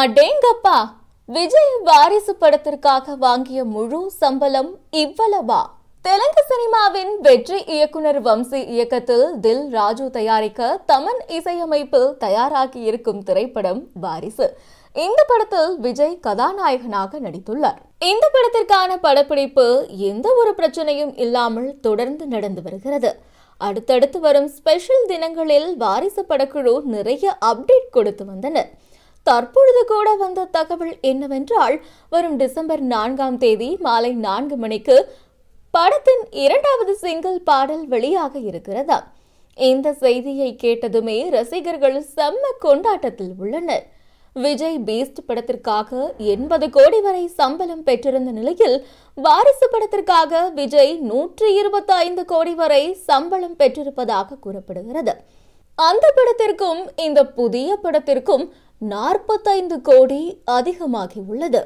அடேங்கப்பா விஜய் வாரிசு படத்திற்காக வாங்கிய முழு சம்பளம் இவ்வளவா தெலுங்கு சினிமாவின் வெற்றி இயக்குனர் வம்சி இயக்கத்தில் தில் ராஜு தயாரிக்க தமன் இசையமைப்பில் தயாராகி இருக்கும் திரைப்படம் வாரிசு இந்த படத்தில் விஜய் கதாநாயகனாக நடித்துள்ளார் இந்த படத்திற்கான படப்பிடிப்பு எந்த ஒரு பிரச்சனையும் இல்லாமல் தொடர்ந்து நடந்து வருகிறது அடுத்தடுத்து வரும் ஸ்பெஷல் தினங்களில் வாரிசு படக்குழு நிறைய அப்டேட் கொடுத்து வந்தனர் தற்பொழுது கூட வந்த தகவல் என்னவென்றால் வரும் டிசம்பர் நான்காம் தேதி மாலை நான்கு மணிக்கு படத்தின் இரண்டாவது சிங்கிள் பாடல் வெளியாக இருக்கிறதா இந்த செய்தியை கேட்டதுமே ரசிகர்கள் செம்ம கொண்டாட்டத்தில் உள்ளனர் விஜய் பீஸ்ட் படத்திற்காக எண்பது கோடி வரை சம்பளம் பெற்றிருந்த நிலையில் வாரிசு படத்திற்காக விஜய் நூற்றி இருபத்தி ஐந்து கோடி வரை சம்பளம் பெற்றிருப்பதாக கூறப்படுகிறது அந்த படத்திற்கும் இந்த புதிய படத்திற்கும் நாற்பத்தைந்து கோடி அதிகமாகி உள்ளது